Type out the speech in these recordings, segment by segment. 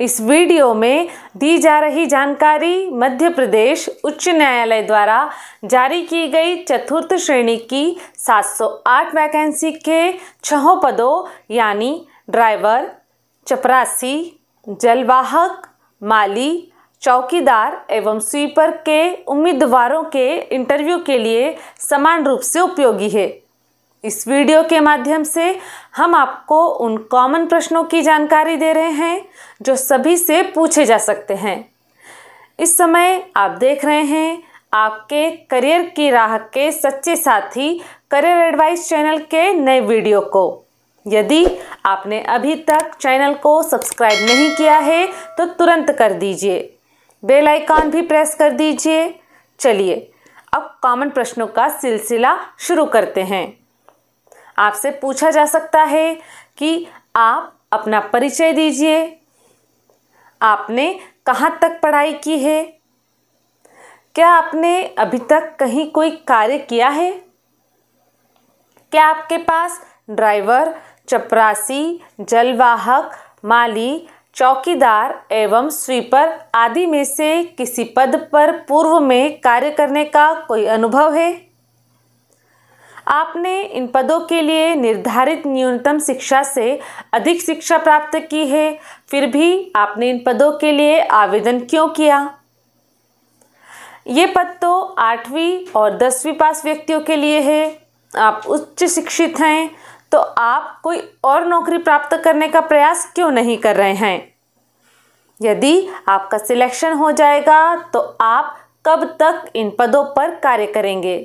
इस वीडियो में दी जा रही जानकारी मध्य प्रदेश उच्च न्यायालय द्वारा जारी की गई चतुर्थ श्रेणी की 708 वैकेंसी के छहों पदों यानी ड्राइवर चपरासी जलवाहक माली चौकीदार एवं स्वीपर के उम्मीदवारों के इंटरव्यू के लिए समान रूप से उपयोगी है इस वीडियो के माध्यम से हम आपको उन कॉमन प्रश्नों की जानकारी दे रहे हैं जो सभी से पूछे जा सकते हैं इस समय आप देख रहे हैं आपके करियर की राह के सच्चे साथी करियर एडवाइस चैनल के नए वीडियो को यदि आपने अभी तक चैनल को सब्सक्राइब नहीं किया है तो तुरंत कर दीजिए बेल आइकॉन भी प्रेस कर दीजिए चलिए अब कॉमन प्रश्नों का सिलसिला शुरू करते हैं आपसे पूछा जा सकता है कि आप अपना परिचय दीजिए आपने कहाँ तक पढ़ाई की है क्या आपने अभी तक कहीं कोई कार्य किया है क्या आपके पास ड्राइवर चपरासी जलवाहक माली चौकीदार एवं स्वीपर आदि में से किसी पद पर पूर्व में कार्य करने का कोई अनुभव है आपने इन पदों के लिए निर्धारित न्यूनतम शिक्षा से अधिक शिक्षा प्राप्त की है फिर भी आपने इन पदों के लिए आवेदन क्यों किया ये पद तो आठवीं और दसवीं पास व्यक्तियों के लिए है आप उच्च शिक्षित हैं तो आप कोई और नौकरी प्राप्त करने का प्रयास क्यों नहीं कर रहे हैं यदि आपका सिलेक्शन हो जाएगा तो आप कब तक इन पदों पर कार्य करेंगे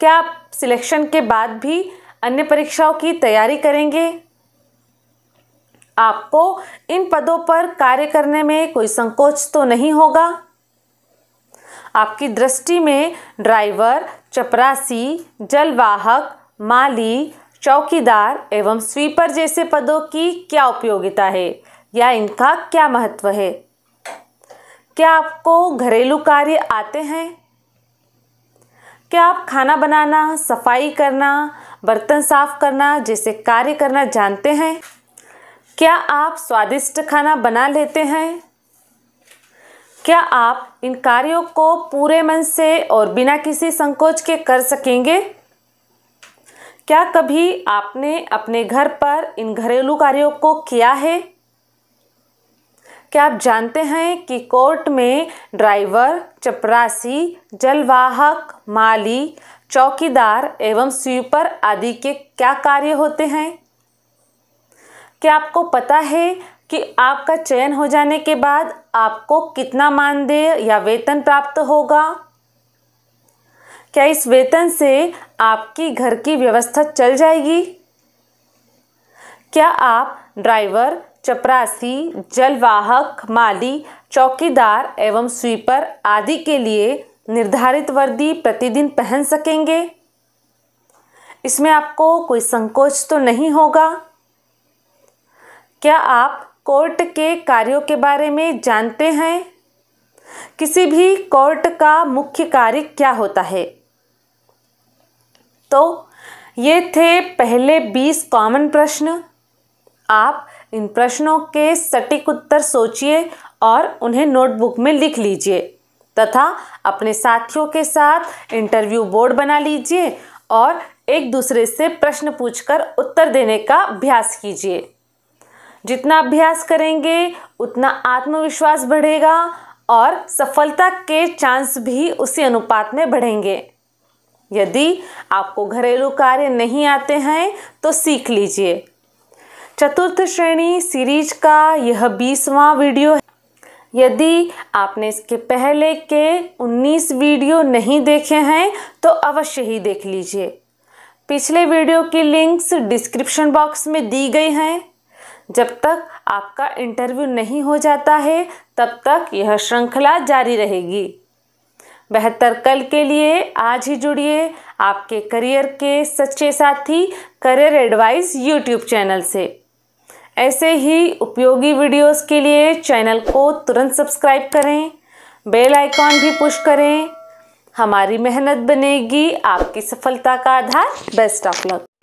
क्या आप सिलेक्शन के बाद भी अन्य परीक्षाओं की तैयारी करेंगे आपको इन पदों पर कार्य करने में कोई संकोच तो नहीं होगा आपकी दृष्टि में ड्राइवर चपरासी जलवाहक माली चौकीदार एवं स्वीपर जैसे पदों की क्या उपयोगिता है या इनका क्या महत्व है क्या आपको घरेलू कार्य आते हैं क्या आप खाना बनाना सफाई करना बर्तन साफ करना जैसे कार्य करना जानते हैं क्या आप स्वादिष्ट खाना बना लेते हैं क्या आप इन कार्यों को पूरे मन से और बिना किसी संकोच के कर सकेंगे क्या कभी आपने अपने घर पर इन घरेलू कार्यों को किया है क्या आप जानते हैं कि कोर्ट में ड्राइवर चपरासी जलवाहक माली चौकीदार एवं स्वीपर आदि के क्या कार्य होते हैं क्या आपको पता है कि आपका चयन हो जाने के बाद आपको कितना मानदेय या वेतन प्राप्त होगा क्या इस वेतन से आपकी घर की व्यवस्था चल जाएगी क्या आप ड्राइवर चपरासी जलवाहक माली चौकीदार एवं स्वीपर आदि के लिए निर्धारित वर्दी प्रतिदिन पहन सकेंगे इसमें आपको कोई संकोच तो नहीं होगा क्या आप कोर्ट के कार्यों के बारे में जानते हैं किसी भी कोर्ट का मुख्य कार्य क्या होता है तो ये थे पहले बीस कॉमन प्रश्न आप इन प्रश्नों के सटीक उत्तर सोचिए और उन्हें नोटबुक में लिख लीजिए तथा अपने साथियों के साथ इंटरव्यू बोर्ड बना लीजिए और एक दूसरे से प्रश्न पूछकर उत्तर देने का अभ्यास कीजिए जितना अभ्यास करेंगे उतना आत्मविश्वास बढ़ेगा और सफलता के चांस भी उसी अनुपात में बढ़ेंगे यदि आपको घरेलू कार्य नहीं आते हैं तो सीख लीजिए चतुर्थ श्रेणी सीरीज का यह बीसवा वीडियो है यदि आपने इसके पहले के 19 वीडियो नहीं देखे हैं तो अवश्य ही देख लीजिए पिछले वीडियो की लिंक्स डिस्क्रिप्शन बॉक्स में दी गई हैं जब तक आपका इंटरव्यू नहीं हो जाता है तब तक यह श्रृंखला जारी रहेगी बेहतर कल के लिए आज ही जुड़िए आपके करियर के सच्चे साथी करियर एडवाइस यूट्यूब चैनल से ऐसे ही उपयोगी वीडियोस के लिए चैनल को तुरंत सब्सक्राइब करें बेल आइकॉन भी पुश करें हमारी मेहनत बनेगी आपकी सफलता का आधार बेस्ट ऑफ लक